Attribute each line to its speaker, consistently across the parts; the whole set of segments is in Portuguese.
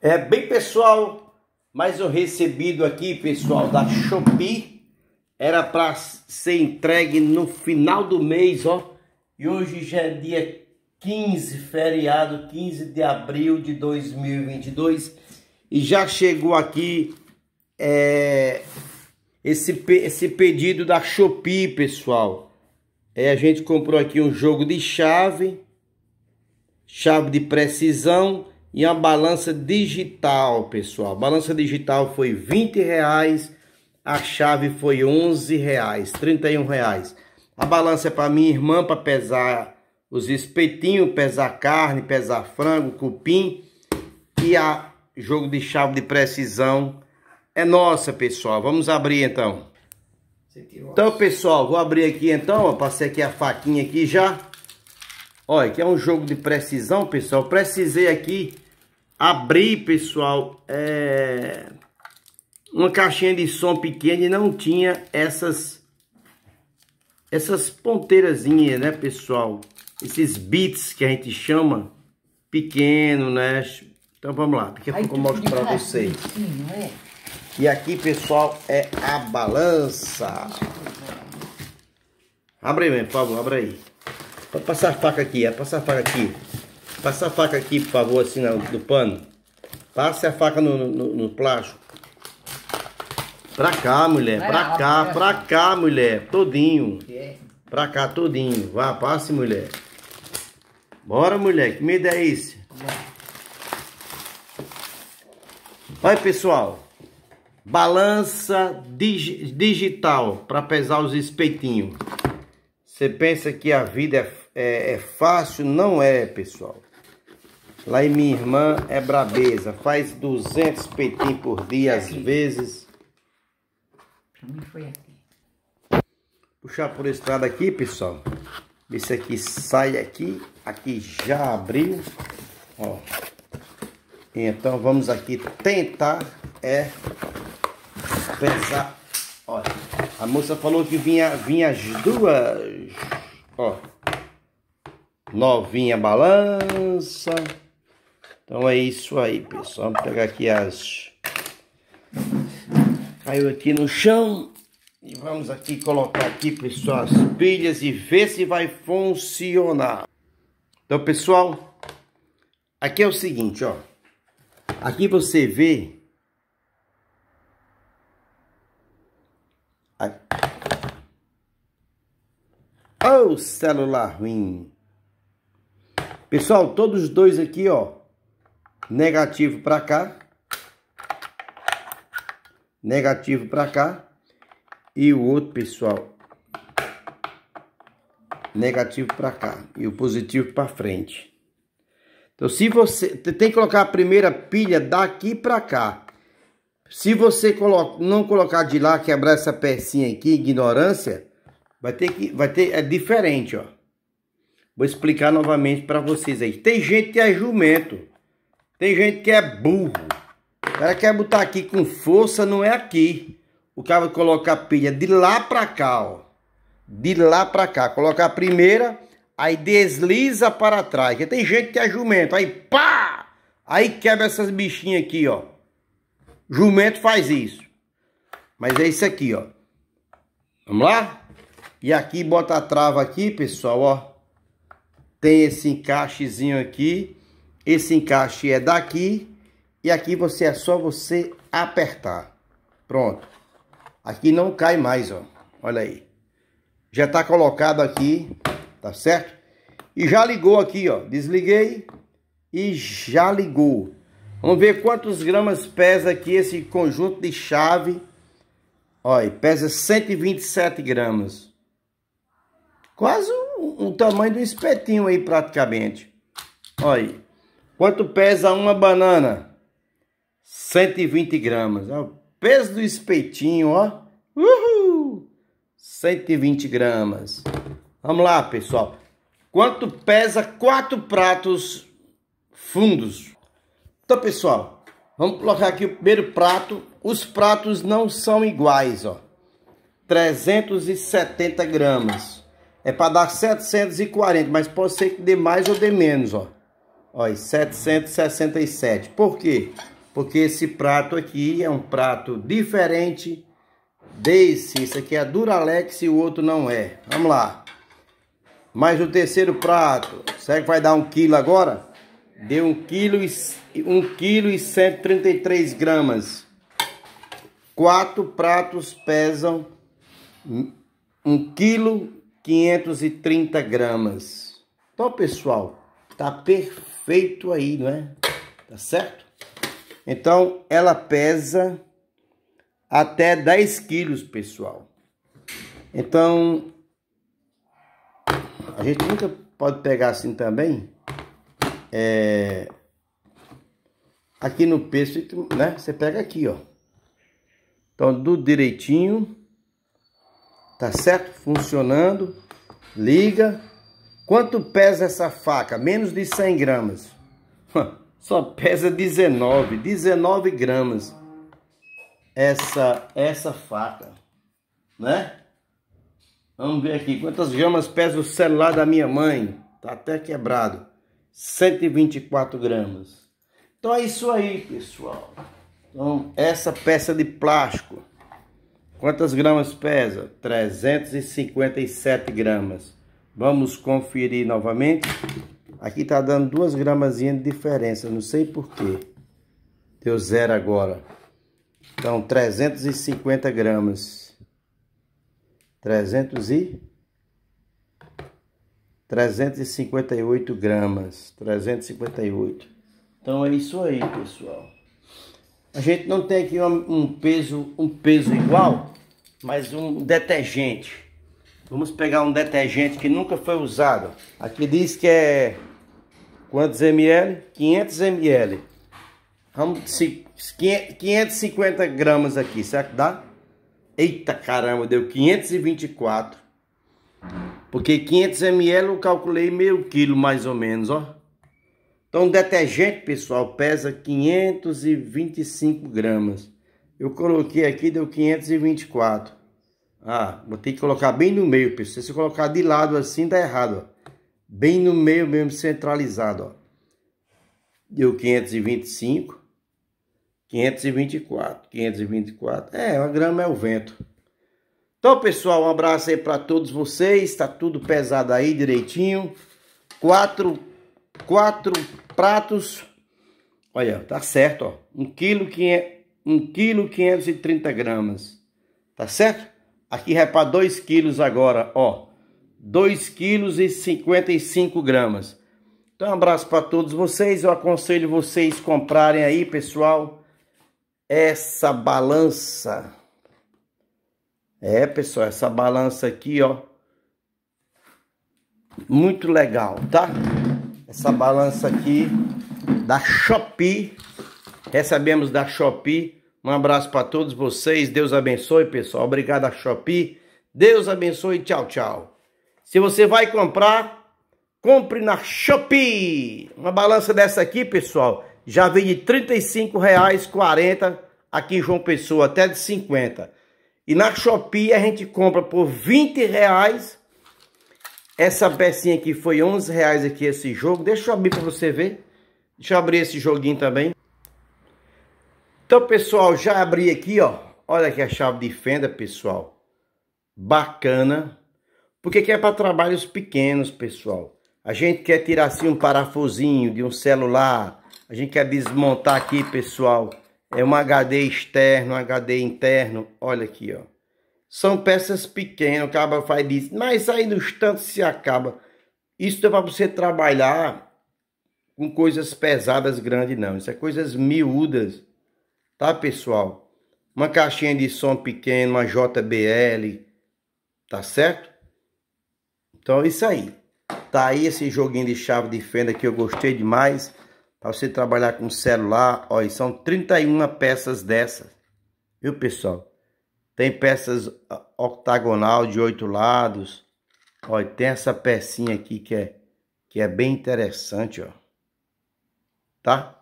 Speaker 1: É bem pessoal, mas um recebido aqui, pessoal, da Shopee. Era para ser entregue no final do mês, ó. E hoje já é dia 15, feriado 15 de abril de 2022. E já chegou aqui é, esse, esse pedido da Shopee, pessoal. É, a gente comprou aqui um jogo de chave, chave de precisão e a balança digital, pessoal. A balança digital foi 20 reais, a chave foi 11 reais, 31 reais. A balança é para minha irmã para pesar os espetinhos, pesar carne, pesar frango, cupim e a jogo de chave de precisão é nossa, pessoal. Vamos abrir então. Então, pessoal, vou abrir aqui então, ó, passei aqui a faquinha aqui já. Olha, que é um jogo de precisão, pessoal. Precisei aqui abri, pessoal, é... uma caixinha de som pequena e não tinha essas essas ponteirazinhas, né, pessoal? Esses bits que a gente chama pequeno, né? Então vamos lá, daqui a pouco eu mostro pra vocês. É? E aqui, pessoal, é a balança. Abre aí, mesmo, por favor, abre aí. Pode passar a faca aqui, é passar a faca aqui. Passa a faca aqui, por favor, assim no, no pano. Passe a faca no, no, no plástico. Pra cá, mulher. pra cá, pra cá, mulher. Todinho. Pra cá, todinho. Vá, passe, mulher. Bora, mulher. Que medo é esse? Olha, pessoal. Balança dig digital para pesar os espetinhos. Você pensa que a vida é, é, é fácil? Não é, pessoal. Lá em minha irmã é brabeza, faz 200 peitinhos por dia, às vezes. Pra mim foi aqui. Puxar por estrada aqui, pessoal. Esse aqui sai aqui, aqui já abriu, ó. Então vamos aqui tentar é pensar. Olha, a moça falou que vinha, vinha as duas, ó. Novinha balança. Então é isso aí, pessoal. Vamos pegar aqui as... Caiu aqui no chão. E vamos aqui colocar aqui, pessoal, as pilhas e ver se vai funcionar. Então, pessoal, aqui é o seguinte, ó. Aqui você vê... Ô, oh, celular ruim! Pessoal, todos dois aqui, ó negativo para cá, negativo para cá, e o outro, pessoal, negativo para cá, e o positivo para frente. Então, se você tem que colocar a primeira pilha daqui para cá. Se você coloca, não colocar de lá, quebrar essa pecinha aqui, ignorância, vai ter que vai ter é diferente, ó. Vou explicar novamente para vocês aí. Tem gente que é jumento. Tem gente que é burro. O cara quer botar aqui com força, não é aqui. O cara vai colocar a pilha de lá pra cá, ó. De lá pra cá. Coloca a primeira, aí desliza para trás. Porque tem gente que é jumento. Aí pá! Aí quebra essas bichinhas aqui, ó. Jumento faz isso. Mas é isso aqui, ó. Vamos lá? E aqui bota a trava aqui, pessoal, ó. Tem esse encaixezinho aqui esse encaixe é daqui e aqui você é só você apertar. Pronto. Aqui não cai mais, ó. Olha aí. Já tá colocado aqui, tá certo? E já ligou aqui, ó. Desliguei e já ligou. Vamos ver quantos gramas pesa aqui esse conjunto de chave. Olha, pesa 127 gramas. Quase o, o tamanho do espetinho aí praticamente. Olha aí. Quanto pesa uma banana? 120 gramas. É o peso do espetinho, ó. Uhul! 120 gramas. Vamos lá, pessoal. Quanto pesa quatro pratos fundos? Então, pessoal, vamos colocar aqui o primeiro prato. Os pratos não são iguais, ó. 370 gramas. É para dar 740, mas pode ser que dê mais ou dê menos, ó. Olha, 767. Por quê? Porque esse prato aqui é um prato diferente desse. Isso aqui é Duralex e o outro não é. Vamos lá. Mais o terceiro prato. Será que vai dar um quilo agora? Deu um quilo e, um quilo e 133 gramas. Quatro pratos pesam um quilo 530 gramas. Então, pessoal, tá perfeito feito aí, não é? Tá certo? Então, ela pesa até 10 quilos, pessoal. Então, a gente nunca pode pegar assim também. É, aqui no peso, né? Você pega aqui, ó. Então, do direitinho, tá certo? Funcionando. Liga. Quanto pesa essa faca? Menos de 100 gramas. Só pesa 19, 19 gramas. Essa, essa faca, né? Vamos ver aqui, quantas gramas pesa o celular da minha mãe? Tá até quebrado. 124 gramas. Então é isso aí, pessoal. Então, essa peça de plástico, quantas gramas pesa? 357 gramas. Vamos conferir novamente. Aqui está dando duas gramazinhas de diferença, não sei porquê. Deu zero agora. Então, 350 gramas. 300 e... 358 gramas. 358. Então, é isso aí, pessoal. A gente não tem aqui um peso, um peso igual, mas um detergente Vamos pegar um detergente que nunca foi usado. Aqui diz que é quantos ml? 500 ml. Vamos 550 gramas aqui, será que dá? Eita caramba, deu 524. Porque 500 ml eu calculei meio quilo mais ou menos, ó. Então detergente, pessoal, pesa 525 gramas. Eu coloquei aqui, deu 524. Ah, vou ter que colocar bem no meio, pessoal. Se eu colocar de lado assim, dá errado, ó. Bem no meio mesmo, centralizado, ó. Deu 525, 524, 524. É, uma grama é o vento. Então, pessoal, um abraço aí para todos vocês. Tá tudo pesado aí, direitinho. Quatro, quatro pratos. Olha, tá certo, ó. Um quilo, quinhe... um quilo 530 gramas. Tá certo? Aqui repara é 2 quilos agora, ó. 2 quilos e 55 gramas. Então, um abraço para todos vocês. Eu aconselho vocês comprarem aí, pessoal, essa balança. É, pessoal, essa balança aqui, ó. Muito legal, tá? Essa balança aqui da Shopee. Recebemos da Shopee um abraço para todos vocês. Deus abençoe, pessoal. Obrigado a Shopee. Deus abençoe. Tchau, tchau. Se você vai comprar, compre na Shopee. Uma balança dessa aqui, pessoal, já vem de R$ 35,40 aqui em João Pessoa, até de 50. E na Shopee a gente compra por 20 reais. Essa pecinha aqui foi 11 reais aqui esse jogo. Deixa eu abrir para você ver. Deixa eu abrir esse joguinho também. Então, pessoal, já abri aqui, ó. Olha aqui a chave de fenda, pessoal. Bacana. Porque aqui é para trabalhos pequenos, pessoal. A gente quer tirar assim um parafusinho de um celular. A gente quer desmontar aqui, pessoal. É um HD externo, um HD interno. Olha aqui, ó. São peças pequenas, o cara faz disso. Mas aí nos tantos se acaba. Isso é para você trabalhar com coisas pesadas, grandes não. Isso é coisas miúdas tá, pessoal? Uma caixinha de som pequena, uma JBL, tá certo? Então é isso aí. Tá aí esse joguinho de chave de fenda que eu gostei demais. Para você trabalhar com celular, olha, são 31 peças dessas. Viu, pessoal? Tem peças octagonal de oito lados. olha, tem essa pecinha aqui que é, que é bem interessante, ó. Tá?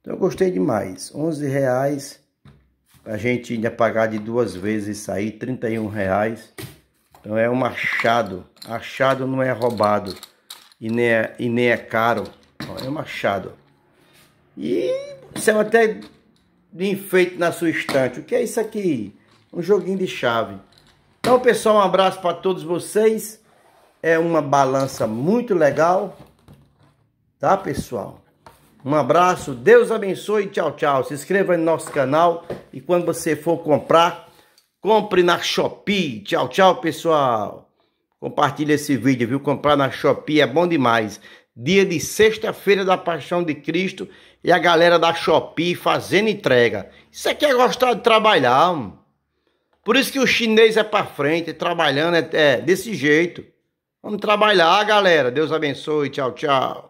Speaker 1: Então eu gostei demais. R$11,00 reais a gente ainda pagar de duas vezes e aí, R$31,00. reais. Então é um achado. Achado não é roubado e nem é, e nem é caro. É um machado. E são é até de enfeite na sua estante. O que é isso aqui? Um joguinho de chave. Então, pessoal, um abraço para todos vocês. É uma balança muito legal. Tá, pessoal? Um abraço, Deus abençoe, tchau, tchau. Se inscreva no nosso canal e quando você for comprar, compre na Shopee. Tchau, tchau, pessoal. Compartilhe esse vídeo, viu? Comprar na Shopee é bom demais. Dia de sexta-feira da Paixão de Cristo e a galera da Shopee fazendo entrega. Isso aqui é gostar de trabalhar. Mano. Por isso que o chinês é para frente, trabalhando é, é desse jeito. Vamos trabalhar, galera. Deus abençoe. Tchau, tchau.